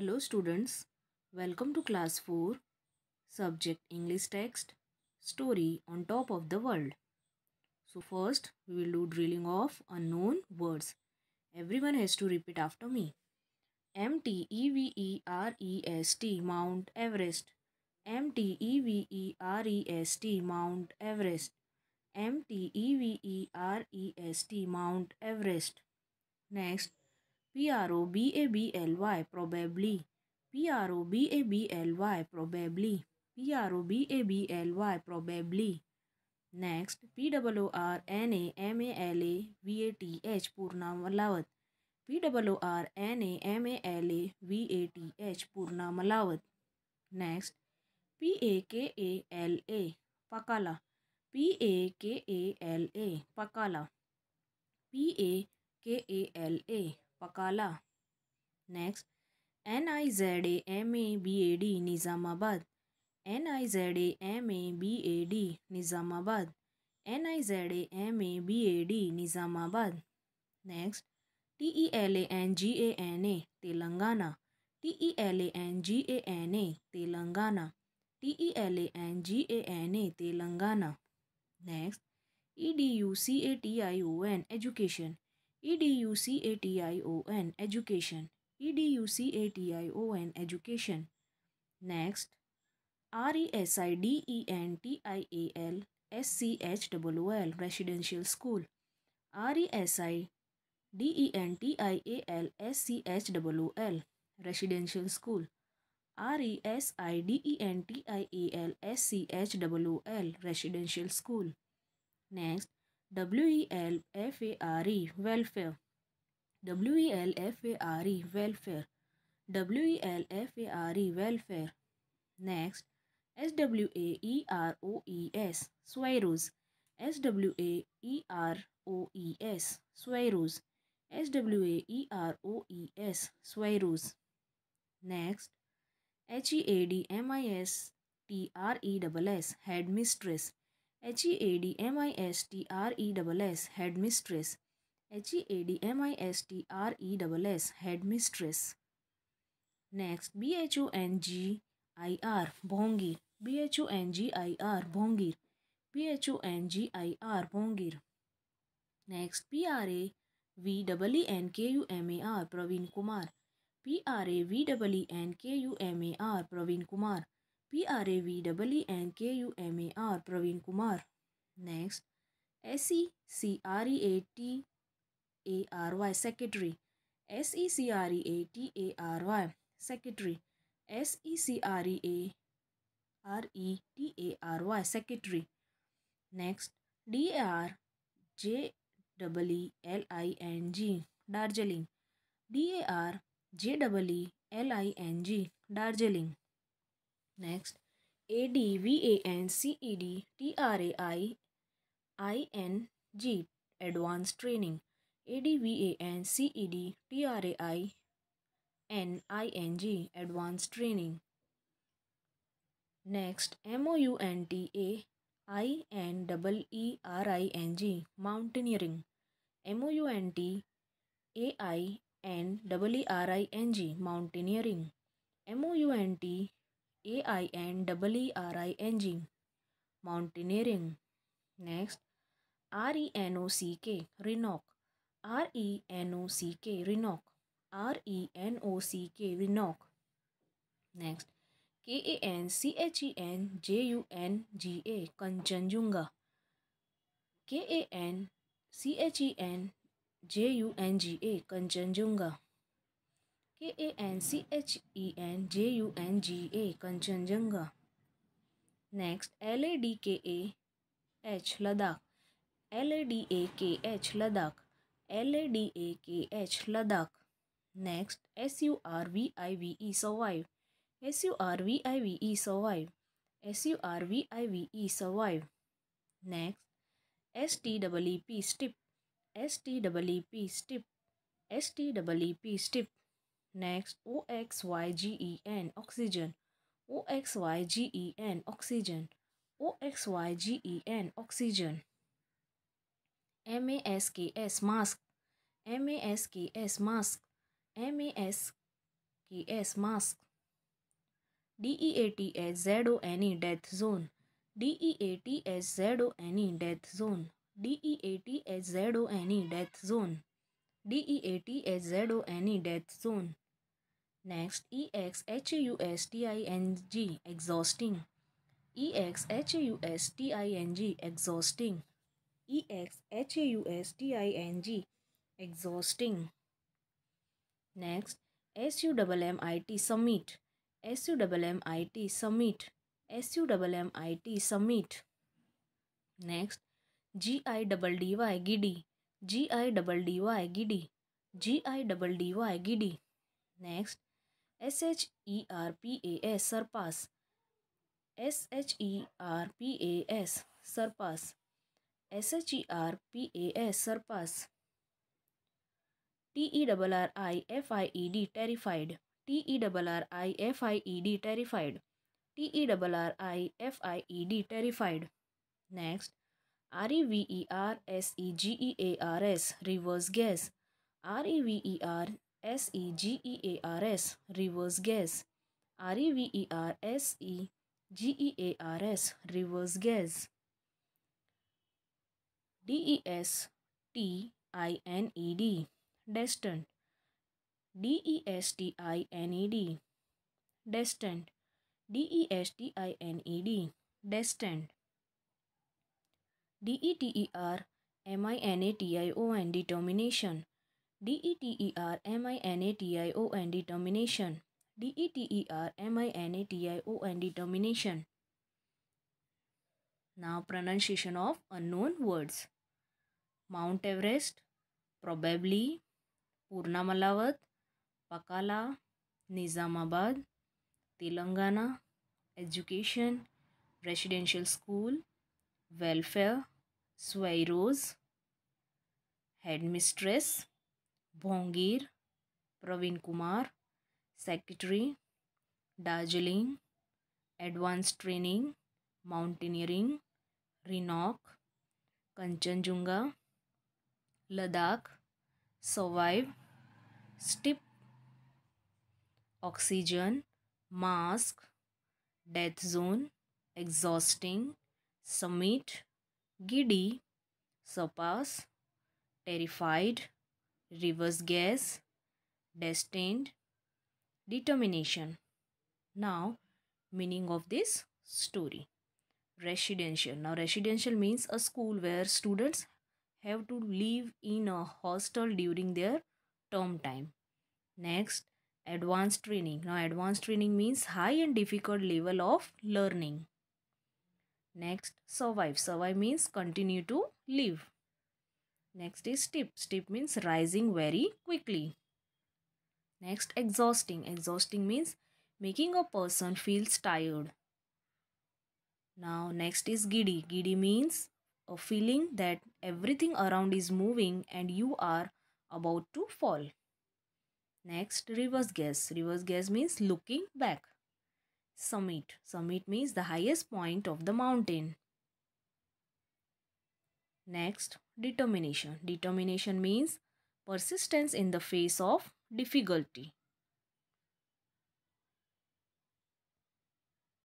Hello students, welcome to class 4, subject English text, story on top of the world. So first we will do drilling of unknown words. Everyone has to repeat after me. M-T-E-V-E-R-E-S-T, Mount Everest. M-T-E-V-E-R-E-S-T, Mount Everest. M-T-E-V-E-R-E-S-T, Mount Everest. Next, P R O B A B L Y probably P R O B A B L Y probably P R O B A B L Y probably next P double O R N M A L A V A T H Poornamalavath P double O R N M A L A V A T H Poornamalavath next P A K A L A पकाला P A K A L A पकाला P A K A L A Pakala next N I Z A M A B A D Nizamabad N I Z A M A B A D Nizamabad N I Z A M A B A D Nizamabad next T E L A N G A N A Telangana T E L A N G A N A Telangana T E L A N G A N A Telangana next E D U C A T I O N education education education education education next r e s i d e n t i a l s c h o l residential school r e s i d e n t i a l s c h o l residential school r e s i d e n t i a l s c h o l residential school next W-E-L-F-A-R-E, welfare. W-E-L-F-A-R-E, welfare. W-E-L-F-A-R-E, welfare. Next, S-W-A-E-R-O-E-S, swaroes. S-W-A-E-R-O-E-S, swaroes. S-W-A-E-R-O-E-S, swaroes. Next, H-E-A-D-M-I-S-T-R-E-S-S, headmistress. H E A D M I S T R E double S headmistress H E A D M I S T R E double S headmistress next B H O N G I R Bhongir B H O N G I R Bhongir B H O N G I R Bhongir next P R A V double E N K U M A R Praveen Kumar P R A V double E N K U M A R Praveen Kumar P R A V double E N K U M A R Praveen Kumar next S E C R E A T A R Y secretary S E C R E A T A R Y secretary S E C R E A R E T A R Y secretary next D A R J double E L I N G Darjeeling D A R J double E L I N G Darjeeling Next, ADVANCEDTRAIING Advanced Training ADVANCEDTRAINING Advanced Training Next, MOUNTAINEERING Mountaineering MOUNTAINEERING Mountaineering A I N double E R I N G mountaineering next R E N O C K Rhenock are E N O C K Rhenock are E N O C K Rhenock next K A N C H E N J U N G A Kanchenjunga K A N C H E N J U N G A Kanchenjunga K A N C H E N J U N G A Kanchenjunga next L A D K A H Ladakh L A D A K H Ladakh L A D A K H Ladakh next S U R V I V E survive S U R V I V E survive S U R V I V E survive next S T double E P steep S T double E P steep S T double E P steep Next, oxygen, oxygen. oxygen, oxygen. oxygen, oxygen. masks, mask. masks, mask. masks, mask. D E A T S Z O N E, death zone. D E A T S Z O N E, death zone. D E A T S Z O N E, death zone. D E A T S Z O N E death zone. Next E X H U S T I N G exhausting. E X H U S T I N G exhausting. E X H U S T I N G exhausting. Next S U M M I T summit. S U M M I T summit. S U M M I T summit. Next G I D D Y giddy. G I double D Y giddy G I double D Y giddy next S H E R P A S Sherpas S H E R P A S Sherpas S H E R P A S Sherpas T E double R I F I E D terrified T E double R I F I E D terrified T E double R I F I E D terrified next R-E-V-E-R-S-E-G-E-A-R-S, reverse guess. R-E-V-E-R-S-E-G-E-A-R-S, reverse guess. R-E-V-E-R-S-E-G-E-A-R-S, reverse guess. D-E-S-T-I-N-E-D, destined. D-E-S-T-I-N-E-D, destined. D-E-S-T-I-N-E-D, destined. D E T E R M I N A T I O N determination D E T E R M I N A T I O N determination D E T E R M I N A T I O N determination now pronunciation of unknown words Mount Everest probably Poornamalavath Pakala Nizamabad Telangana education residential school welfare Swaeroes headmistress Bhongir Praveen Kumar secretary Darjeeling advance training mountaineering Rhenock Kanchenjunga Ladakh survive steep oxygen mask death zone exhausting summit giddy, surpass, terrified, reverse guess, destined, determination. Now, meaning of this story. Residential. Now, residential means a school where students have to live in a hostel during their term time. Next, advanced training. Now, advanced training means high and difficult level of learning. Next, survive. Survive means continue to live. Next is steep. Steep means rising very quickly. Next, exhausting. Exhausting means making a person feels tired. Now, next is giddy. Giddy means a feeling that everything around is moving and you are about to fall. Next, reverse guess Reverse guess means looking back summit. Summit means the highest point of the mountain. Next, determination. Determination means persistence in the face of difficulty.